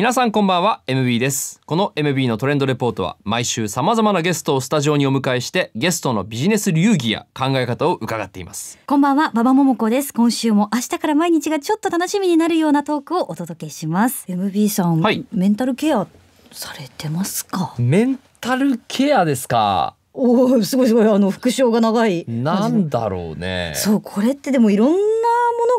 皆さんこんばんは MB ですこの MB のトレンドレポートは毎週さまざまなゲストをスタジオにお迎えしてゲストのビジネス流儀や考え方を伺っていますこんばんは馬場桃子です今週も明日から毎日がちょっと楽しみになるようなトークをお届けします MB さん、はい、メンタルケアされてますかメンタルケアですかおおすごいすごいあの副賞が長いなんだろうねそうこれってでもいろんなも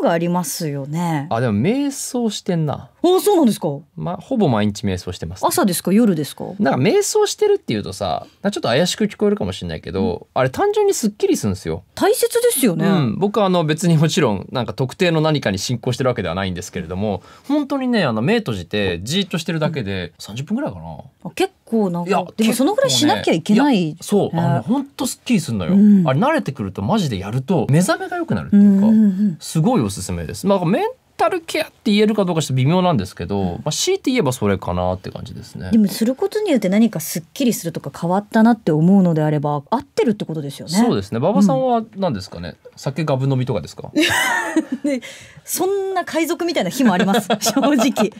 のがありますよねあでも瞑想してんなあそうなんですか。まあ、ほぼ毎日瞑想してます、ね、朝ですか夜ですか。なんか瞑想してるっていうとさ、ちょっと怪しく聞こえるかもしれないけど、うん、あれ単純にすっきりするんですよ。大切ですよね。うん、僕はあの別にもちろんなんか特定の何かに進行してるわけではないんですけれども、本当にねあの目閉じてじっとしてるだけで三十分ぐらいかな。う結構なんかでもそのぐらいしなきゃいけない。ね、いそうあの本当すっきりするのよ、あれ慣れてくるとマジでやると目覚めが良くなるっていうか、すごいおすすめです。まあメンタルケアって言えるかどうかして微妙なんですけど、まあ、強いて言えばそれかなって感じですねでもすることによって何かすっきりするとか変わったなって思うのであれば合ってるってことですよねそうですね馬場さんは何ですかね、うん、酒がぶ飲みとかですか そんな海賊みたいな日もあります 正直正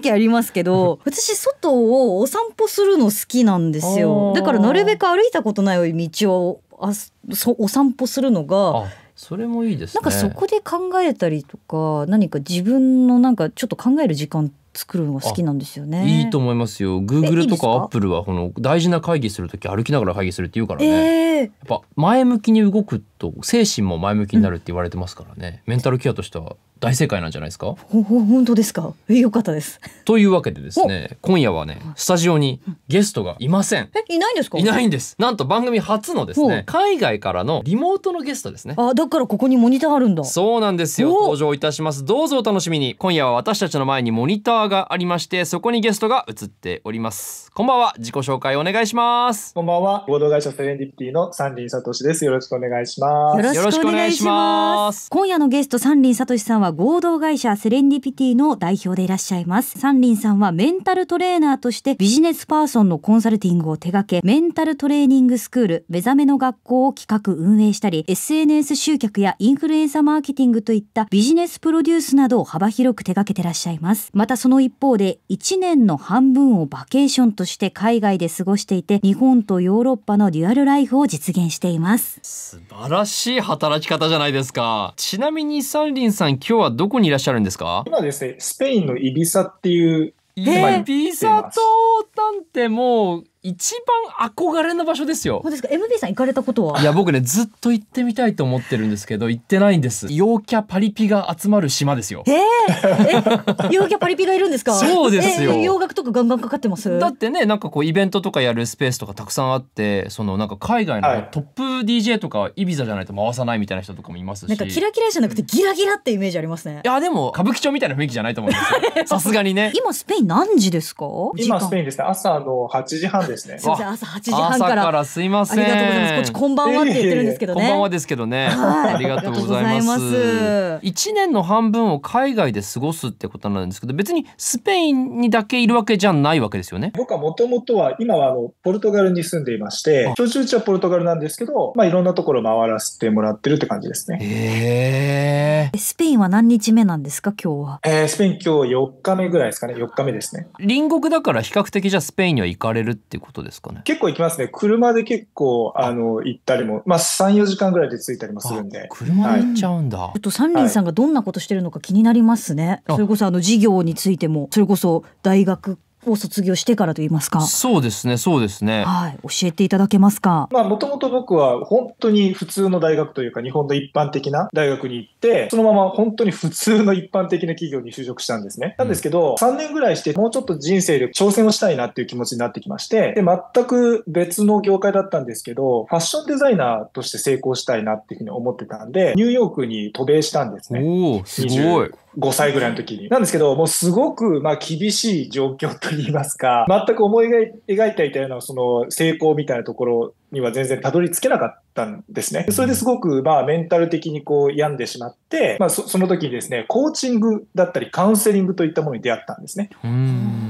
直ありますけど私外をお散歩するの好きなんですよだからなるべく歩いたことない道をあそお散歩するのがそれもいいです、ね、なんかそこで考えたりとか何か自分のなんかちょっと考える時間作るのが好きなんですよね。いいと思いますよ。Google とか Apple はこの大事な会議する時歩きながら会議するって言うからね。えー、やっぱ前向きに動くと精神も前向きになるって言われてますからね。うん、メンタルケアとしては大正解なんじゃないですか本当ですかえ、よかったです。というわけでですね、今夜はね、スタジオにゲストがいません。え、いないんですかいないんです。なんと番組初のですね、海外からのリモートのゲストですね。あ、だからここにモニターあるんだ。そうなんですよ。登場いたします。どうぞお楽しみに。今夜は私たちの前にモニターがありまして、そこにゲストが映っております。こんばんは。自己紹介お願いします。こんばんは。合同会社セレンディピティの三輪聡です。よろしくお願いします。よろしくお願いします。今夜のゲスト三輪聡さんは合同会社セレンディピティの代表でいらっしゃいます。三林さんはメンタルトレーナーとしてビジネスパーソンのコンサルティングを手掛け、メンタルトレーニングスクール、目覚めの学校を企画運営したり、SNS 集客やインフルエンサーマーケティングといったビジネスプロデュースなどを幅広く手掛けてらっしゃいます。またその一方で、1年の半分をバケーションとして海外で過ごしていて、日本とヨーロッパのデュアルライフを実現しています。素晴らしい働き方じゃないですか。ちなみにリンさん今日はどこにいらっしゃるんですか今ですね、スペインのイビサっていう、イビサ島なんてもう一番憧れの場所ですよ。そうですか。MD さん行かれたことはいや、僕ね、ずっと行ってみたいと思ってるんですけど、行ってないんです。陽キャパリピが集まる島ですよ。えー、え、陽キャパリピがいるんですかそうですよ。洋楽とかガンガンかかってますだってね、なんかこう、イベントとかやるスペースとかたくさんあって、そのなんか海外のトップ DJ とか、イビザじゃないと回さないみたいな人とかもいますし。なんかキラキラじゃなくてギラギラってイメージありますね。いや、でも、歌舞伎町みたいな雰囲気じゃないと思うんですよ。さすがにね。今、スペイン何時ですか今、スペインですね。朝の8時半ですね。すみません、朝8時半から。からすいません。ありがとうございます。こっちこんばんはって言ってるんですけどね。こんばんはですけどね。ありがとうございます。一年の半分を海外で過ごすってことなんですけど、別にスペインにだけいるわけじゃないわけですよね。僕はもともとは、今はあのポルトガルに住んでいまして、居住地はポルトガルなんですけど、まあいろんなところ回らせてもらってるって感じですね。へえ。スペインは何日目なんですか、今日は。えー、スペイン今日4日目ぐらいですかね。4日目ですね。隣国だから比較的じゃスペインには行かれるってことですかね。結構行きますね。車で結構、あの、行ったりも、まあ、3、4時間ぐらいで着いたりもするんで。車で行っちゃうんだ。はい、ちょっと三輪さんがどんなことしてるのか気になりますね。それこそ、あの、事業についても、それこそ、大学を卒業してからといいますか。そうですね、そうですね。はい、教えていただけますか。まあ、もともと僕は本当に普通の大学というか、日本の一般的な大学に行って、そのまま本当に普通の一般的な企業に就職したんですね。なんですけど、3年ぐらいして、もうちょっと人生で挑戦をしたいなっていう気持ちになってきまして、で、全く別の業界だったんですけど、ファッションデザイナーとして成功したいなっていうふうに思ってたんで、ニューヨークに渡米したんですね。おお、すごい。5歳ぐらいの時に。なんですけど、もうすごく、まあ、厳しい状況といいますか、全く思い描いていたような、その、成功みたいなところには全然たどり着けなかったんですね。それですごく、まあ、メンタル的にこう、病んでしまって、まあそ、その時にですね、コーチングだったり、カウンセリングといったものに出会ったんですね。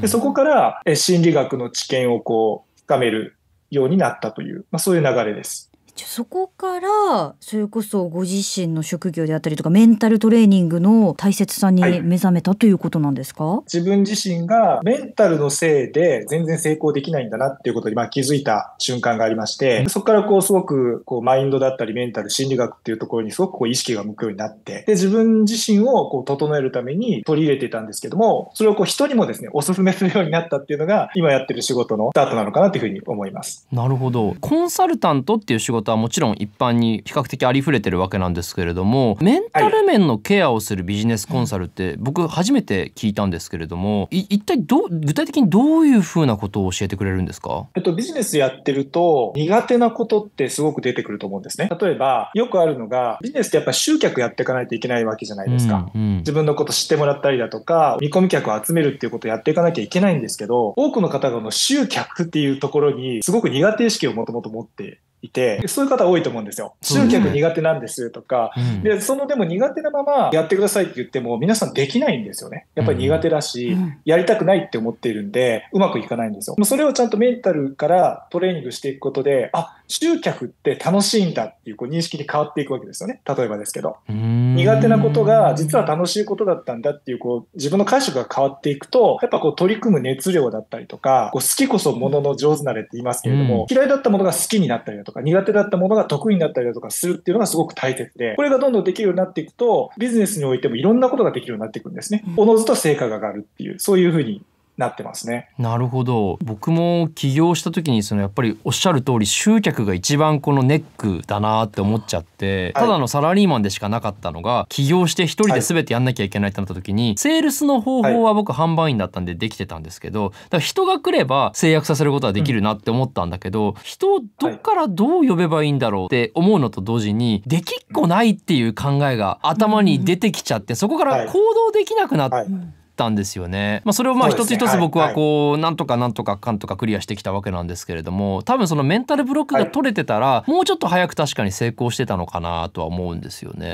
でそこから、心理学の知見をこう、深めるようになったという、まあ、そういう流れです。じゃそこからそれこそご自身の職業であったりとかメンタルトレーニングの大切さに目覚めたということなんですか、自分自身がメンタルのせいで全然成功できないんだなっていうことにまあ気づいた瞬間がありましてそこからこうすごくこうマインドだったりメンタル心理学っていうところにすごくこう意識が向くようになってで自分自身をこう整えるために取り入れてたんですけどもそれをこう人にもですねお勧めするようになったっていうのが今やってる仕事のスタートなのかなというふうに思います。なるほどコンサルタントっていう仕事事はもちろん一般に比較的ありふれてるわけなんですけれどもメンタル面のケアをするビジネスコンサルって僕初めて聞いたんですけれども一体ど具体的にどういうふうなことを教えてくれるんですか、えっと、ビジネスやってると苦手なことってすごく出てくると思うんですね。例えばよくあるのがビジネスってやっぱ集客やっていかないといけないわけじゃないですか。うんうん、自分のこと知ってもらったりだとか見込み客を集めるっていうことをやっていかなきゃいけないんですけど多くの方がの集客っていうところにすごく苦手意識をもともと持っていて、そういう方多いと思うんですよ。集客苦手なんですとか、うん、で、そのでも苦手なままやってくださいって言っても、皆さんできないんですよね。やっぱり苦手だし、うん、やりたくないって思っているんで、うまくいかないんですよ。それをちゃんとメンタルからトレーニングしていくことで、あ、集客って楽しいんだっていうこう認識に変わっていくわけですよね。例えばですけど。苦手なことが実は楽しいことだったんだっていうこう自分の解釈が変わっていくと、やっぱこう取り組む熱量だったりとか、こう好きこそものの上手なれって言いますけれども、嫌いだったものが好きになったりだとか、苦手だったものが得意になったりだとかするっていうのがすごく大切で、これがどんどんできるようになっていくと、ビジネスにおいてもいろんなことができるようになっていくんですね。おのずと成果が上がるっていう、そういうふうになってますね。なるほど。僕も起業した時にそのやっぱりおっしゃる通り集客が一番このネックだなって思っちゃって、ただのサラリーマンでしかなかったのが起業して一人で全てやんなきゃいけないってなった時に、はい、セールスの方法は僕販売員だったんでできてたんですけど、だから人が来れば制約させることはできるなって思ったんだけど、うん、人をどっからどう呼べばいいんだろうって思うのと同時にできっこないっていう考えが頭に出てきちゃって、そこから行動できなくなって。はいたんですよね。まあ、それをまあ一つ一つ僕はこうなんとかなんとかかんとかクリアしてきたわけなんですけれども多分そのメンタルブロックが取れてたらもうちょっと早く確かに成功してたのかなとは思うんですよね。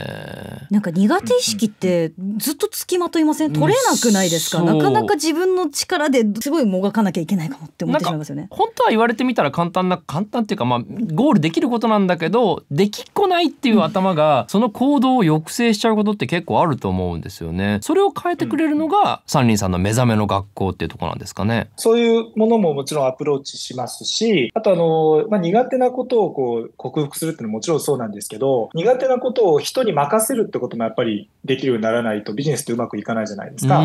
なんか苦手意識ってずっとつきまといません取れなくないですか、なかなか自分の力ですごいもがかなきゃいけないかもって思ってしまいますよね。本当は言われてみたら簡単な簡単っていうかまあゴールできることなんだけどできっこないっていう頭がその行動を抑制しちゃうことって結構あると思うんですよね。それを変えてくれるのが、が輪さんの目覚めの学校っていうところなんですかね。そういうものももちろんアプローチしますし、あとあの、まあ、苦手なことをこう克服するっていうのももちろんそうなんですけど、苦手なことを人に任せるってこともやっぱりできるようにならないとビジネスってうまくいかないじゃないですか。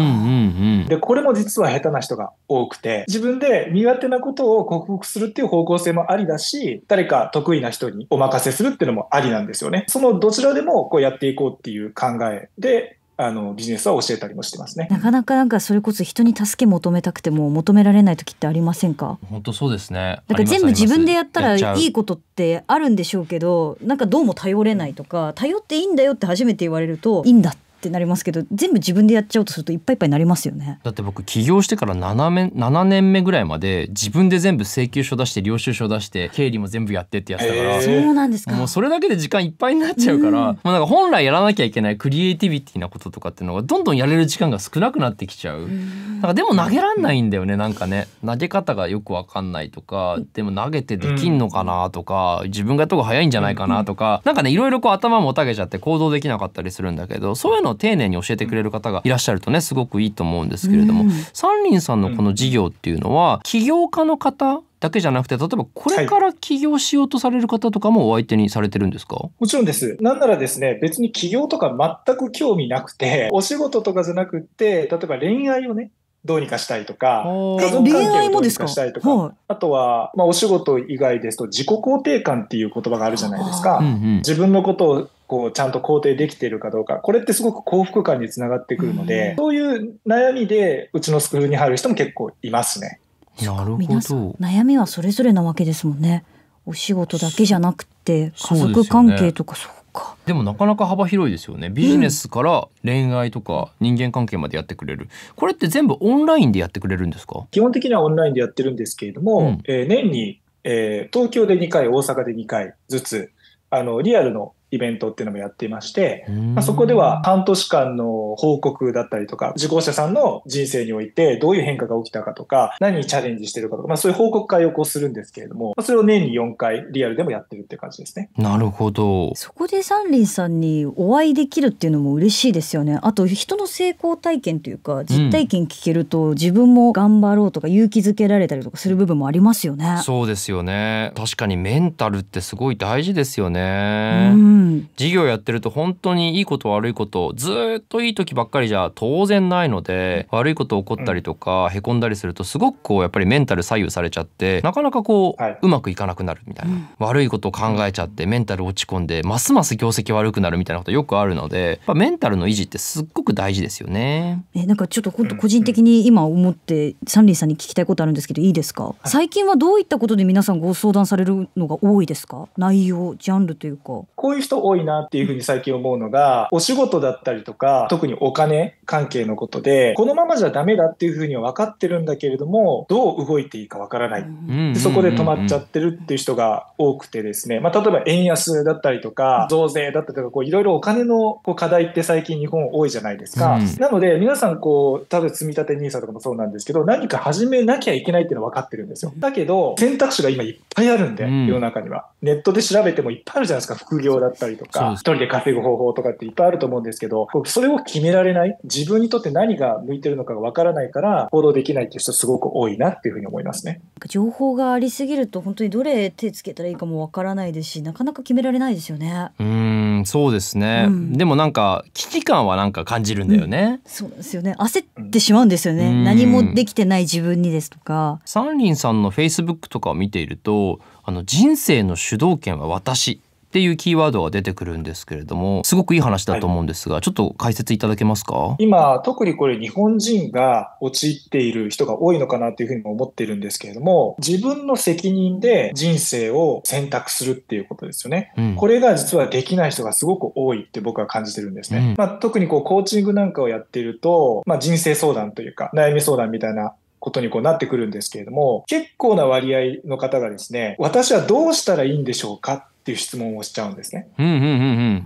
で、これも実は下手な人が多くて、自分で苦手なことを克服するっていう方向性もありだし、誰か得意な人にお任せするっていうのもありなんですよね。そのどちらでもこうやっていこうっていう考えで、あのビジネスは教えたりもしてますねなかなかなんかそれこそ人に助け求めたくても求められない時ってありませんか本当そうですねだから全部自分でやったらいいことってあるんでしょうけどなんかどうも頼れないとか頼っていいんだよって初めて言われるといいんだってなりますけど全部自分でやっちゃうとするといっぱいいっぱいになりますよねだって僕起業してから7年 ,7 年目ぐらいまで自分で全部請求書出して領収書出して経理も全部やってってやってたから、そうなんですかもうそれだけで時間いっぱいになっちゃうから、うん、もうなんか本来やらなきゃいけないクリエイティビティなこととかっていうのがどんどんやれる時間が少なくなってきちゃう。なんかでも投げらんないんだよねなんかね投げ方がよくわかんないとかでも投げてできんのかなとか、うん、自分がとこ早いんじゃないかなとか、うん、なんかねいろいろこう頭もたげちゃって行動できなかったりするんだけどそういうのを丁寧に教えてくれる方がいらっしゃるとねすごくいいと思うんですけれども、うん、三林さんのこの事業っていうのは起業家の方だけじゃなくて例えばこれから起業しようとされる方とかもお相手にされてるんですか、はい、もちろんです。なんならですね別に起業とか全く興味なくてお仕事とかじゃなくて例えば恋愛をねどうにかしたいとか、家族関係をどうにかしたいとか、かあとは、まあ、お仕事以外ですと自己肯定感っていう言葉があるじゃないですか。自分のことをこうちゃんと肯定できているかどうかこれってすごく幸福感につながってくるので、うそういう悩みでうちのスクールに入る人も結構いますね。なるほど悩みはそれぞれなわけですもんね。お仕事だけじゃなくて家族関係とかそうかでもなかなか幅広いですよねビジネスから恋愛とか人間関係までやってくれる、うん、これって全部オンラインでやってくれるんですか基本的にはオンラインでやってるんですけれども、うん、えー、年に、えー、東京で2回大阪で2回ずつあのリアルのイベントっていうのもやっていまして、まあ、そこでは半年間の報告だったりとか、受講者さんの人生においてどういう変化が起きたかとか、何にチャレンジしてるかとか、まあ、そういう報告会をこうするんですけれども、まあ、それを年に4回リアルでもやってるって感じですね。なるほど。そこで三輪さんにお会いできるっていうのも嬉しいですよね。あと人の成功体験というか、実体験聞けると自分も頑張ろうとか勇気づけられたりとかする部分もありますよね。そうですよね。確かにメンタルってすごい大事ですよね。うん事業やってると本当にいいこと悪いことずっといい時ばっかりじゃ当然ないので悪いこと起こったりとかへこんだりするとすごくこうやっぱりメンタル左右されちゃってなかなかこう、うまくいかなくなるみたいな、悪いことを考えちゃってメンタル落ち込んでますます業績悪くなるみたいなことよくあるのでやっメンタルの維持ってすっごく大事ですよね。えなんかちょっと本当個人的に今思ってサンリーさんに聞きたいことあるんですけどいいですか、最近はどういったことで皆さんご相談されるのが多いですか内容ジャンルというか。こういう人多いなっていうふうに最近思うのが、お仕事だったりとか、特にお金関係のことで、このままじゃダメだっていうふうには分かってるんだけれども、どう動いていいか分からない。でそこで止まっちゃってるっていう人が多くてですね、まあ、例えば円安だったりとか、増税だったりとか、いろいろお金のこう課題って最近日本多いじゃないですか。うん、なので、皆さんこう、えば積み立て NISA とかもそうなんですけど、何か始めなきゃいけないっていうのは分かってるんですよ。だけど、選択肢が今いっぱいあるんで、世の中には。ネットで調べてもいっぱいあるじゃないですか、副業だったったりとか、一人で稼ぐ方法とかっていっぱいあると思うんですけど、それを決められない、自分にとって何が向いてるのかがわからないから、行動できないっていう人すごく多いなっていうふうに思いますね。情報がありすぎると、本当にどれ手つけたらいいかもわからないですし、なかなか決められないですよね。うん、そうですね。うん、でもなんか、危機感はなんか感じるんだよね。うん、そうですよね。焦ってしまうんですよね。うん、何もできてない自分にですとか。三輪さんのフェイスブックとかを見ていると、あの人生の主導権は私っていうキーワードが出てくるんですけれども、すごくいい話だと思うんですが、はい、ちょっと解説いただけますか今、特にこれ日本人が陥っている人が多いのかなというふうに思っているんですけれども、自分の責任で人生を選択するっていうことですよね。うん、これが実はできない人がすごく多いって僕は感じてるんですね。うん、まあ、特にこうコーチングなんかをやっていると、まあ、人生相談というか、悩み相談みたいなことにこうなってくるんですけれども、結構な割合の方がですね、私はどうしたらいいんでしょうかっていう質問をしちゃうんですね。うんうんうんう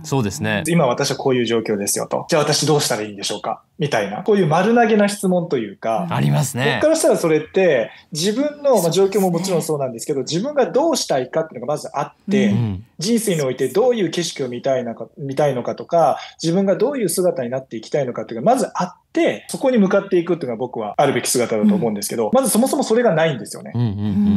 ん。そうですね。今私はこういう状況ですよと。じゃあ私どうしたらいいんでしょうかみたいな、こういう丸投げな質問というか、ありますね。僕からしたらそれって、自分の、まあ、状況ももちろんそうなんですけど、自分がどうしたいかっていうのがまずあって、うん、人生においてどういう景色を見たいのか、見たいのかとか、自分がどういう姿になっていきたいのかっていうのがまずあって、そこに向かっていくっていうのが僕はあるべき姿だと思うんですけど、うん、まずそもそもそれがないんですよね。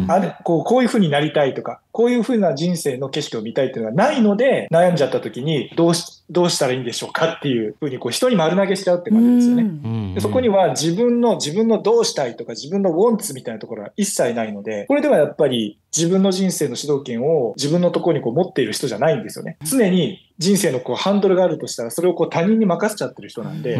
あこうこういうふうになりたいとか、こういうふうな人生の景色を見たいっていうのがないので、悩んじゃった時にどうしどうしたらいいんでしょうかっていうふうにこう人に丸投げしちゃうって感じですよね。うそこには自分の自分のどうしたいとか自分のウォンツみたいなところは一切ないのでこれではやっぱり自分の人生の主導権を自分のところにこう持っている人じゃないんですよね。常に人生のこうハンドルがあるとしたらそれをこう他人に任せちゃってる人なんで、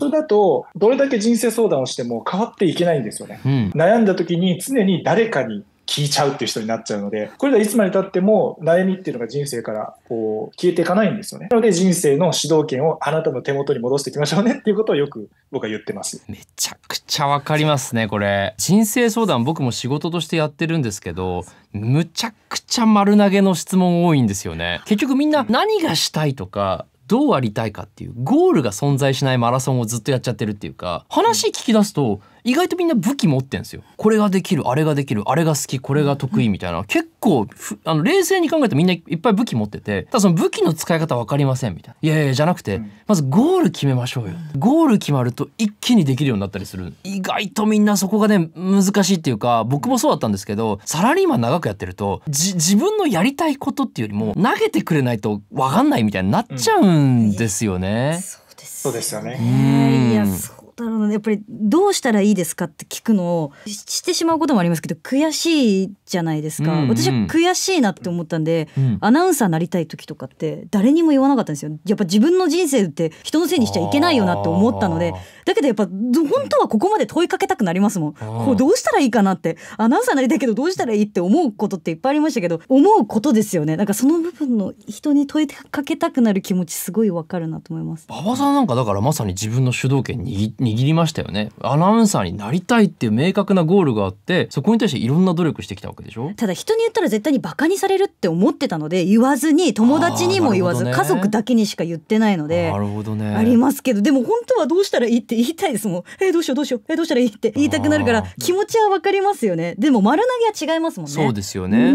それだとどれだけ人生相談をしても変わっていけないんですよね、悩んだ時に常に誰かに聞いちゃうっていう人になっちゃうので、これはいつまでたっても悩みっていうのが人生からこう消えていかないんですよね。なので人生の主導権をあなたの手元に戻していきましょうねっていうことをよく僕は言ってます。めちゃくちゃわかりますね、これ。人生相談僕も仕事としてやってるんですけど、むちゃくちゃ丸投げの質問多いんですよね。結局みんな何がしたいとか、どうありたいかっていうゴールが存在しないマラソンをずっとやっちゃってるっていうか話聞き出すと、うん意外とみんな武器持ってんですよこれができるあれができるあれが好きこれが得意みたいな、うん、結構あの冷静に考えるとみんないっぱい武器持っててただその武器の使い方分かりませんみたいないやいやじゃなくて、うん、まずゴール決めましょうよゴール決まると一気にできるようになったりする意外とみんなそこがね難しいっていうか僕もそうだったんですけどサラリーマン長くやってると自分のやりたいことっていうよりも投げてくれないと分かんないみたいになっちゃうんですよね。うんそうですよね。いや、そだろうね、やっぱりどうしたらいいですかって聞くのをしてしまうこともありますけど悔しいじゃないですか、うんうん、私は悔しいなって思ったんで、うん、アナウンサーなりたい時とかって誰にも言わなかったんですよやっぱ自分の人生って人のせいにしちゃいけないよなって思ったのでだけどやっぱ本当はここまで問いかけたくなりますもんこうどうしたらいいかなってアナウンサーになりたいけどどうしたらいいって思うことっていっぱいありましたけど思うことですよねなんかその部分の人に問いかけたくなる気持ちすごいわかるなと思います馬場さんなんかだからまさに自分の主導権に握りましたよねアナウンサーになりたいっていう明確なゴールがあってそこに対していろんな努力してきたわけでしょただ人に言ったら絶対にバカにされるって思ってたので言わずに友達にも言わず、ね、家族だけにしか言ってないのでなるほど、ね、ありますけどでも本当はどうしたらいいって言いたいですもん えー、どうしようどうしようえー、どうしたらいいって言いたくなるから気持ちはわかりますよねでも丸投げは違いますもんねそうですよね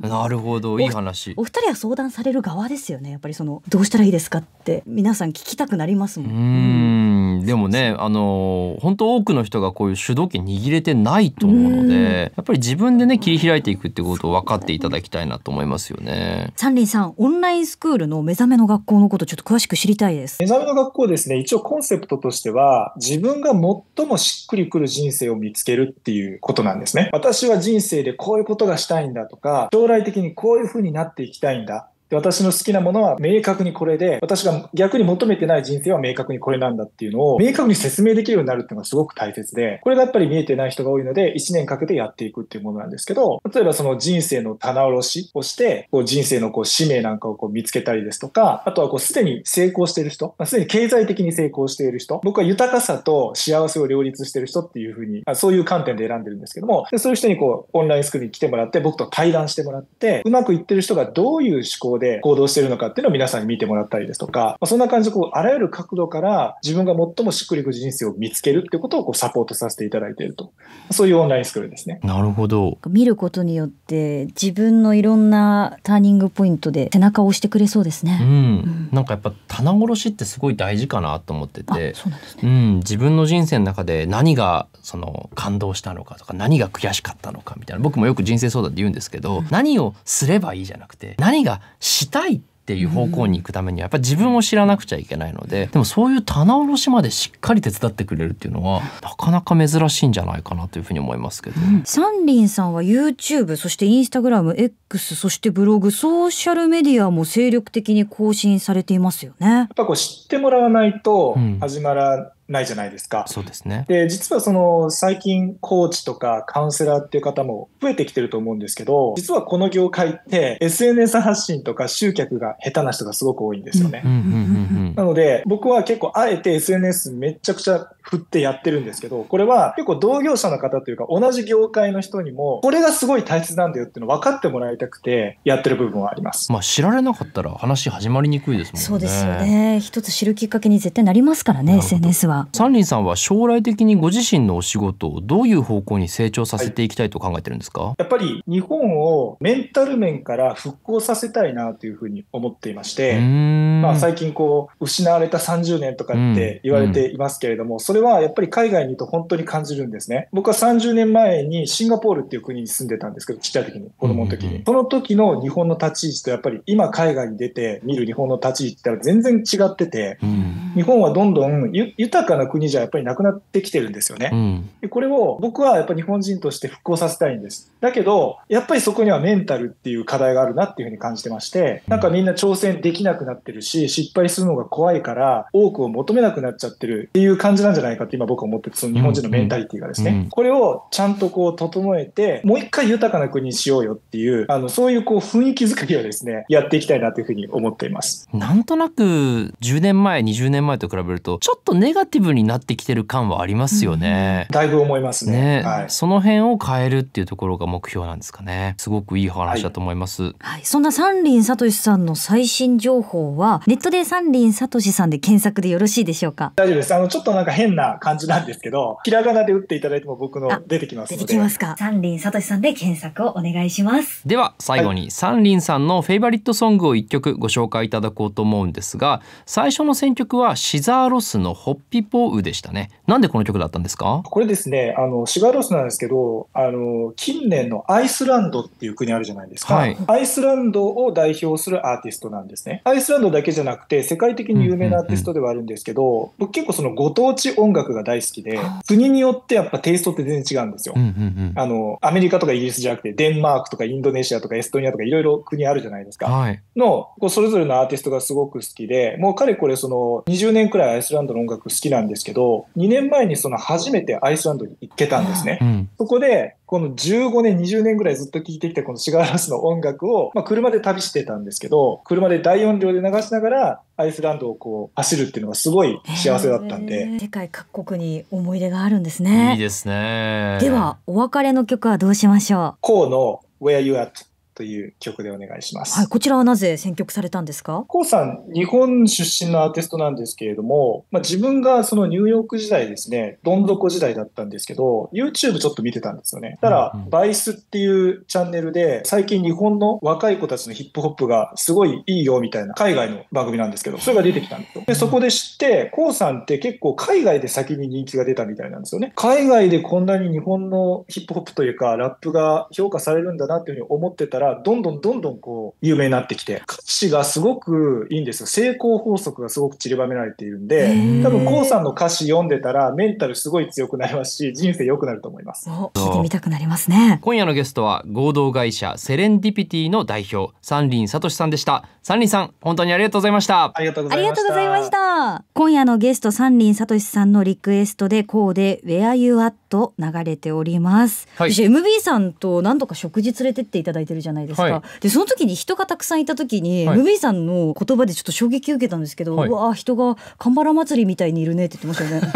なるほどいい話お二人は相談される側ですよねやっぱりそのどうしたらいいですかって皆さん聞きたくなりますもんうんでもねあの本当多くの人がこういう主導権握れてないと思うのでやっぱり自分でね切り開いていくってことを分かっていただきたいなと思いますよね。三林さんオンラインスクールの目覚めの学校のことちょっと詳しく知りたいです。目覚めの学校ですね一応コンセプトとしては自分が最もしっくりくる人生を見つけるっていうことなんですね。私は人生でこういうことがしたいんだとか将来的にこういうふうになっていきたいんだで私の好きなものは明確にこれで、私が逆に求めてない人生は明確にこれなんだっていうのを明確に説明できるようになるっていうのがすごく大切で、これがやっぱり見えてない人が多いので、1年かけてやっていくっていうものなんですけど、例えばその人生の棚卸しをして、こう人生のこう使命なんかをこう見つけたりですとか、あとはこうすでに成功している人、ますでに経済的に成功している人、僕は豊かさと幸せを両立している人っていうふうに、そういう観点で選んでるんですけども、そういう人にこうオンラインスクールに来てもらって、僕と対談してもらって、うまくいってる人がどういう思考で行動してるのかっていうのを皆さんに見てもらったりですとか、まあ、そんな感じでこうあらゆる角度から自分が最もしっくりく人生を見つけるってことをこうサポートさせていただいているとそういうオンラインスクールですね。なるほど見ることによって自分のいろんなターニングポイントで背中を押してくれそうですね。うん、うん、なんかやっぱ棚卸しってすごい大事かなと思ってて、そうなんですね、うん、自分の人生の中で何がその感動したのかとか何が悔しかったのかみたいな僕もよく人生相談で言うんですけど、何をすればいいじゃなくて何がしたいっていう方向に行くためにはやっぱり自分を知らなくちゃいけないのででもそういう棚卸しまでしっかり手伝ってくれるっていうのはなかなか珍しいんじゃないかなというふうに思いますけど、うん、サンリンさんは YouTube そして InstagramX そしてブログソーシャルメディアも精力的に更新されていますよね。やっぱこう知ってもらわないと始まらないじゃないですか。そうですね。で、実はその最近コーチとかカウンセラーっていう方も増えてきてると思うんですけど、実はこの業界って SNS 発信とか集客が下手な人がすごく多いんですよね。なので、僕は結構あえて SNS めちゃくちゃ振ってやってるんですけど、これは結構同業者の方というか同じ業界の人にも、これがすごい大切なんだよっていうの分かってもらいたくてやってる部分はあります。まあ知られなかったら話始まりにくいですもんね。そうですよね。一つ知るきっかけに絶対なりますからね、SNS は。は三輪さんは将来的にご自身のお仕事をどういう方向に成長させていきたいと考えてるんですか、はい、やっぱり日本をメンタル面から復興させたいなというふうに思っていまして、まあ、最近こう失われた30年とかって言われていますけれども、うんうん、それはやっぱり海外にいると本当に感じるんですね。僕は30年前にシンガポールっていう国に住んでたんですけど、ちっちゃい時に、子供の時に。その時の日本の立ち位置とやっぱり今海外に出て見る日本の立ち位置って全然違ってて、うん日本はどんどん豊かな国じゃやっぱりなくなってきてるんですよね、うん、でこれを僕はやっぱ日本人として復興させたいんですだけどやっぱりそこにはメンタルっていう課題があるなっていうふうに感じてましてなんかみんな挑戦できなくなってるし失敗するのが怖いから多くを求めなくなっちゃってるっていう感じなんじゃないかって今僕は思っててその日本人のメンタリティがですね、うんうん、これをちゃんとこう整えてもう一回豊かな国にしようよっていうあのそういうこう雰囲気づくりをですねやっていきたいなというふうに思っています。なんとなく10年前20年前と比べるとちょっとネガティブになってきてる感はありますよね、うん、だいぶ思いますね、ねはい、その辺を変えるっていうところが目標なんですかねすごくいい話だと思います、はい、はい、そんな三輪聡さんの最新情報はネットで三輪聡さんで検索でよろしいでしょうか大丈夫ですあのちょっとなんか変な感じなんですけどひらがなで打っていただいても僕の出てきます出てきますか三輪聡さんで検索をお願いしますでは最後に三輪さんのフェイバリットソングを一曲ご紹介いただこうと思うんですが最初の選曲はシザーロスのホッピポウでしたね。なんでこの曲だったんですかこれですね、あの、シザーロスなんですけど、あの、近年のアイスランドっていう国あるじゃないですか。はい、アイスランドを代表するアーティストなんですね。アイスランドだけじゃなくて、世界的に有名なアーティストではあるんですけど、うんうんうん、僕結構そのご当地音楽が大好きで、国によってやっぱテイストって全然違うんですよ。うんうんうん、あの、アメリカとかイギリスじゃなくて、デンマークとかインドネシアとかエストニアとかいろいろ国あるじゃないですか。はい、の、こうそれぞれのアーティストがすごく好きで、もうかれこれその20年くらいアイスランドの音楽好きなんですけど、2年前にその初めてアイスランドに行けたんですね。うん、そこで、この15年、20年ぐらいずっと聴いてきたこのシガーラスの音楽を、まあ、車で旅してたんですけど、車で大音量で流しながら、アイスランドをこう走るっていうのがすごい幸せだったんで、世界各国に思い出があるんですね。いいですね。では、お別れの曲はどうしましょうこうの Where You At という曲でお願いします。はい、こちらはなぜ選曲されたんですかコウさん、日本出身のアーティストなんですけれども、まあ、自分がそのニューヨーク時代ですね、どん底時代だったんですけど、YouTube ちょっと見てたんですよね。たら、うんうん、バイスっていうチャンネルで、最近日本の若い子たちのヒップホップがすごいいいよみたいな、海外の番組なんですけど、それが出てきたんですよ。で、そこで知って、コウさんって結構海外で先に人気が出たみたいなんですよね。海外でこんなに日本のヒップホップというか、ラップが評価されるんだなっていうふうに思ってたら、がどんどんどんどんこう有名になってきて歌詞がすごくいいんですよ成功法則がすごく散りばめられているんで多分 k o さんの歌詞読んでたらメンタルすごい強くなりますし人生良くなると思います聞いてみたくなりますね今夜のゲストは合同会社セレンディピティの代表三林聡さんでした三輪さん本当にありがとうございましたありがとうございました今夜のゲスト三林聡さんのリクエストでこうで Where You At 流れております、はい、MB さんと何度か食事連れてっていただいてるじゃないないですか、はい、でその時に人がたくさんいた時に、はい、ムビーさんの言葉でちょっと衝撃を受けたんですけど、はい、うわ人が神原祭りみたいにいるねって言ってましたよね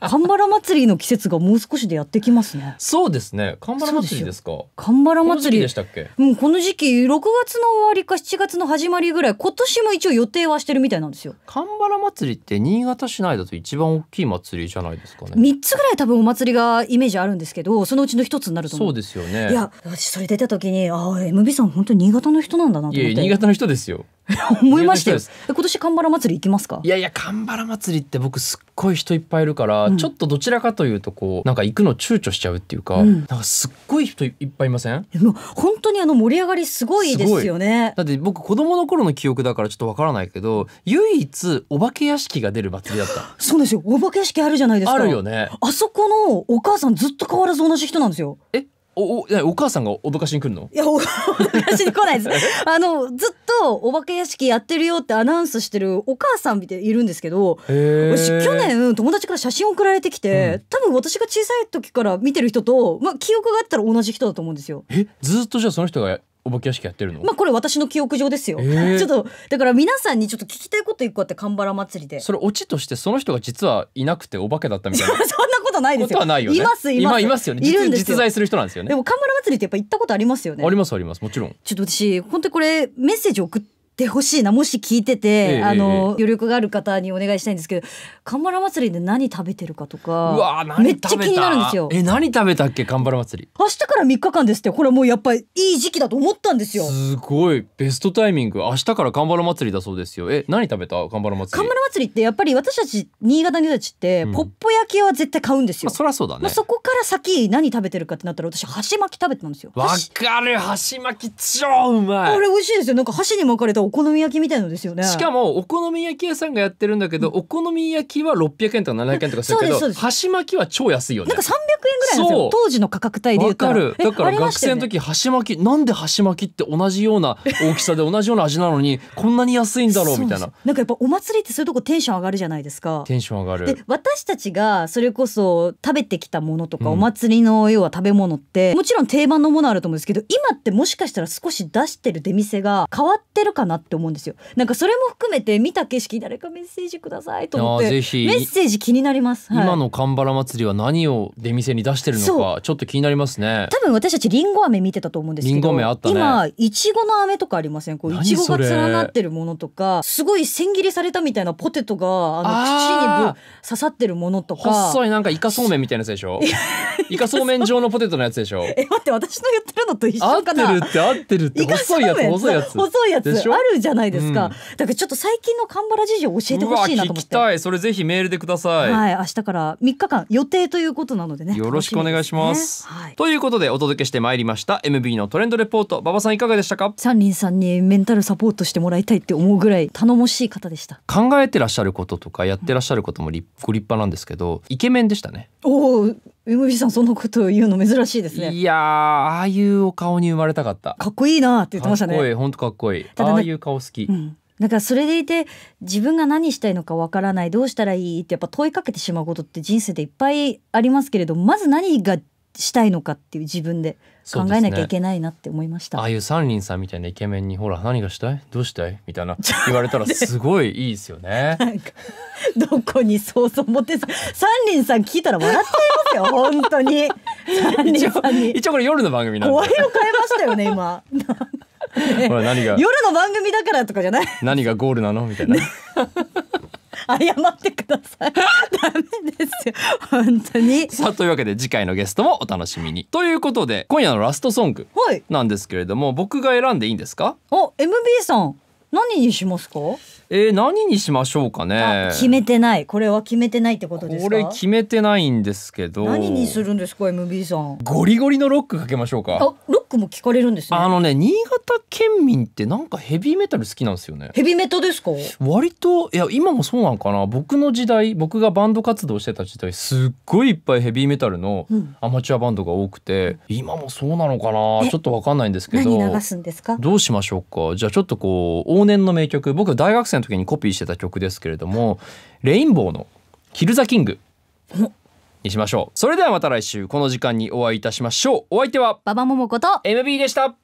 神原祭りの季節がもう少しでやってきますねそうですね神原祭りですか神原祭りでしたっけうんこの時期六月の終わりか七月の始まりぐらい今年も一応予定はしてるみたいなんですよ神原祭りって新潟市内だと一番大きい祭りじゃないですかね3つぐらい多分お祭りがイメージあるんですけどそのうちの一つになると思うそうですよねいや私それ出た時にえー、ああ、ムビさん、本当に新潟の人なんだなと思って。いや新潟の人ですよ。思いましたよ。今年、神原祭り行きますかいやいや、神原祭りって僕、すっごい人いっぱいいるから、うん、ちょっとどちらかというと、こう、なんか行くの躊躇しちゃうっていうか、うん、なんかすっごい人いっぱいいませんもう本当にあの盛り上がりすごいですよね。だって僕、子供の頃の記憶だからちょっとわからないけど、唯一、お化け屋敷が出る祭りだった。そうですよ。お化け屋敷あるじゃないですか。あるよね。あそこのお母さんずっと変わらず同じ人なんですよ。えおおお母さんがおどかしに来るのいやお おかしに来ないです あのずっとお化け屋敷やってるよってアナウンスしてるお母さん見ているんですけど私去年友達から写真送られてきて、うん、多分私が小さい時から見てる人と、まあ、記憶があったら同じ人だと思うんですよえずっとじゃその人がお化け屋敷やってるのまあこれ私の記憶上ですよ、えー、ちょっとだから皆さんにちょっと聞きたいこと一個あって神原祭りでそれオチとしてその人が実はいなくてお化けだったみたいな そんなことないですよことはないよねいますいますいますよねいるんです実在する人なんですよねでも神原祭りってやっぱ行ったことありますよねありますありますもちろんちょっと私本当にこれメッセージ送っててほしいなもし聞いてて、えー、あの余力がある方にお願いしたいんですけど蒲原祭りで何食べてるかとかうわめっちゃ気になるんですよえ何食べたっけ蒲原祭り明日から3日間ですってこれもうやっぱりいい時期だと思ったんですよすごいベストタイミング明日から蒲原祭りだそうですよえ何食べた蒲原祭り蒲原祭りってやっぱり私たち新潟の人たちって、ポップ巻きは絶対買うんですよ。まあ、そりゃそうだね。そこから先何食べてるかってなったら私箸巻き食べてたんですよ。わかる箸巻き超うまい。これ美味しいですよ。なんか箸に巻かれたお好み焼きみたいのですよね。しかもお好み焼き屋さんがやってるんだけど、うん、お好み焼きは六百円とか7 0円とか するけど、箸巻きは超安いよね。なんか三百円ぐらいなんですよ。当時の価格帯で言ったら。わかる。だから学生の時箸巻き、なんで箸巻きって同じような大きさで同じような味なのに こんなに安いんだろうみたいな。なんかやっぱお祭りってそういうとこテンション上がるじゃないですか。テンション上がる。で私たちがそれこそ食べてきたものとか、お祭りの要は食べ物ってもちろん定番のものあると思うんですけど今ってもしかしたら少し出してる出店が変わってるかなって思うんですよなんかそれも含めて見た景色誰かメッセージくださいと思ってメッセージ気になります、はい、今の神原祭りは何を出店に出してるのかちょっと気になりますね多分私たちりんご飴見てたと思うんですけど、ね、今いちごの飴とかありませんこういちごが連なってるものとかすごい千切りされたみたいなポテトがあの口にぶ刺さってるものとか細いなんかイカそうめんみたいなやつでしょイカそうめん状のポテトのやつでしょえ待って私の言るのと一緒かな合ってるって合ってるって細いやつ細いやつ細いやつあるじゃないですか、うん、だからちょっと最近のカンバラ事情教えてほしいなと思ってそれぜひメールでくださいはい明日から3日間予定ということなのでねよろしくお願いします、ねはい、ということでお届けしてまいりました MB のトレンドレポート馬場さんいかがでしたか三輪さんにメンタルサポートしてもらいたいって思うぐらい頼もしい方でした考えてらっしゃることとかやってらっしゃることもご立派なんですけどイケメンでしたねおお MB さんそのこと言うの珍しいですねいやああいうお顔に生まれたかったかっこいいなって言ってましたねかっこいい本当かっこいいああいう顔好き、うんだからそれでいて自分が何したいのかわからないどうしたらいいってやっぱ問いかけてしまうことって人生でいっぱいありますけれどまず何がしたいのかっていう自分で考えなきゃいけないなって思いました、ね、ああいう三輪さんみたいなイケメンにほら何がしたいどうしたいみたいな 言われたらすごいいいですよねどこに想像持って三輪さん聞いたら笑っちゃいますよ本当に三輪さんに一応これ夜の番組なんで声を変えましたよね今 ほら何が夜の番組だからとかじゃない何がゴールなのみたいな謝ってくださいダメですよ本当にさあというわけで次回のゲストもお楽しみにということで今夜のラストソングなんですけれども、はい、僕が選んでいいんですかお MB さん何にしますかえー、何にしましょうかね決めてないこれは決めてないってことですかこれ決めてないんですけど何にするんですか MB さんゴリゴリのロックかけましょうかあロックも聞かれるんです、ね、あのね新潟県民ってなんかヘビーメタル好きなんですよねヘビーメタですか割といや今もそうなんかな僕の時代僕がバンド活動してた時代すっごいいっぱいヘビーメタルのアマチュアバンドが多くて、うん、今もそうなのかなちょっとわかんないんですけど流すすんでか。どうしましょうかじゃあちょっとこう往年の名曲僕大学生の時にコピーしてた曲ですけれども「レインボーのキル・ザ・キング」にしましょうそれではまた来週この時間にお会いいたしましょうお相手は馬場桃子と MB でした